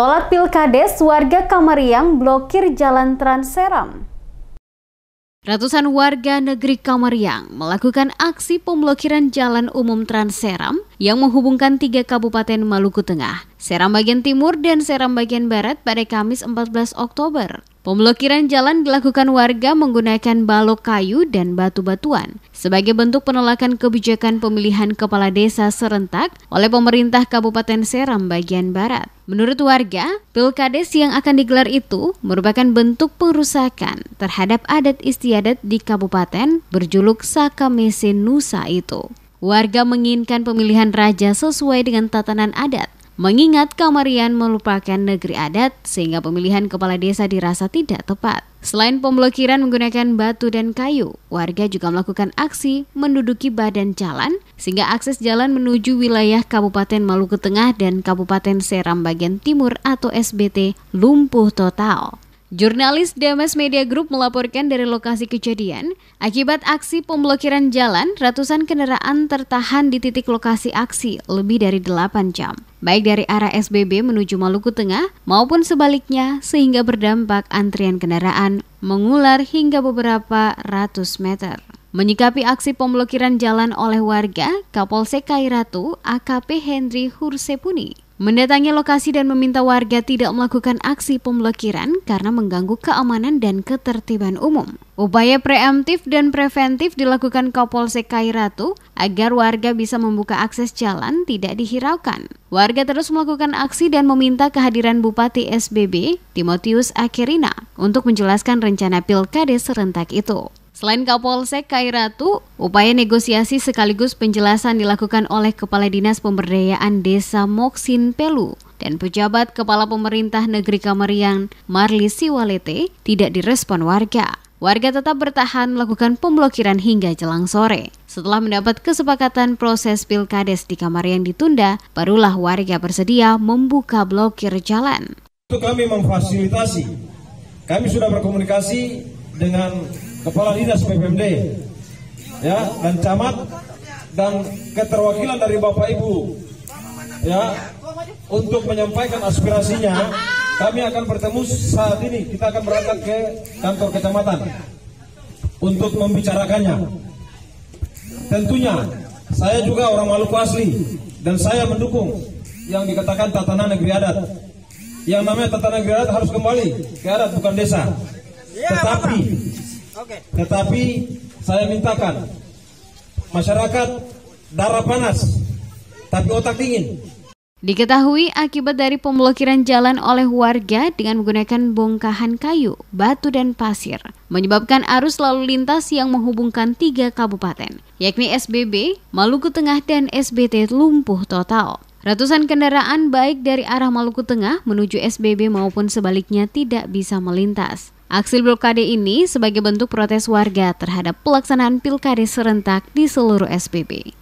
Tolak Pilkades, warga Kamariang blokir jalan Trans Ratusan warga negeri Kamariang melakukan aksi pemblokiran jalan umum Trans yang menghubungkan tiga kabupaten Maluku Tengah, Seram bagian Timur dan Seram bagian Barat pada Kamis 14 Oktober. Pemblokiran jalan dilakukan warga menggunakan balok kayu dan batu-batuan sebagai bentuk penolakan kebijakan pemilihan kepala desa serentak oleh pemerintah Kabupaten Seram bagian barat. Menurut warga, pilkades yang akan digelar itu merupakan bentuk perusakan terhadap adat istiadat di kabupaten berjuluk Saka Mesin Nusa itu. Warga menginginkan pemilihan raja sesuai dengan tatanan adat Mengingat Kamarian merupakan negeri adat, sehingga pemilihan kepala desa dirasa tidak tepat. Selain pemblokiran menggunakan batu dan kayu, warga juga melakukan aksi menduduki badan jalan, sehingga akses jalan menuju wilayah Kabupaten Maluku Tengah dan Kabupaten Seram Bagian Timur atau SBT lumpuh total. Jurnalis Damas Media Group melaporkan dari lokasi kejadian, akibat aksi pemblokiran jalan, ratusan kendaraan tertahan di titik lokasi aksi lebih dari 8 jam, baik dari arah SBB menuju Maluku Tengah maupun sebaliknya sehingga berdampak antrian kendaraan mengular hingga beberapa ratus meter. Menyikapi aksi pemblokiran jalan oleh warga, Kapolsek Kairatu AKP Henry Hursepuni mendatangi lokasi dan meminta warga tidak melakukan aksi pemblokiran karena mengganggu keamanan dan ketertiban umum. Upaya preemptif dan preventif dilakukan Kapolsek Kairatu agar warga bisa membuka akses jalan tidak dihiraukan. Warga terus melakukan aksi dan meminta kehadiran Bupati SBB Timotius Akirina untuk menjelaskan rencana pilkades serentak itu. Selain Kapolsek Kairatu, upaya negosiasi sekaligus penjelasan dilakukan oleh Kepala Dinas Pemberdayaan Desa Moksin Pelu dan pejabat Kepala Pemerintah Negeri Kameriang Marli Siwalete tidak direspon warga. Warga tetap bertahan melakukan pemblokiran hingga jelang sore. Setelah mendapat kesepakatan proses pilkades di kamar yang ditunda, barulah warga bersedia membuka blokir jalan. Untuk kami memfasilitasi. Kami sudah berkomunikasi dengan kepala dinas PPMD ya dan camat dan keterwakilan dari Bapak Ibu ya untuk menyampaikan aspirasinya kami akan bertemu saat ini kita akan berangkat ke kantor kecamatan untuk membicarakannya tentunya saya juga orang Maluku asli dan saya mendukung yang dikatakan tatanan negeri adat yang namanya tatanan negeri adat harus kembali ke adat bukan desa ya, tetapi tetapi saya mintakan masyarakat darah panas tapi otak dingin. Diketahui akibat dari pemblokiran jalan oleh warga dengan menggunakan bongkahan kayu, batu, dan pasir, menyebabkan arus lalu lintas yang menghubungkan tiga kabupaten, yakni SBB, Maluku Tengah, dan SBT lumpuh total. Ratusan kendaraan baik dari arah Maluku Tengah menuju SBB maupun sebaliknya tidak bisa melintas. Aksi blokade ini sebagai bentuk protes warga terhadap pelaksanaan pilkada serentak di seluruh SPB.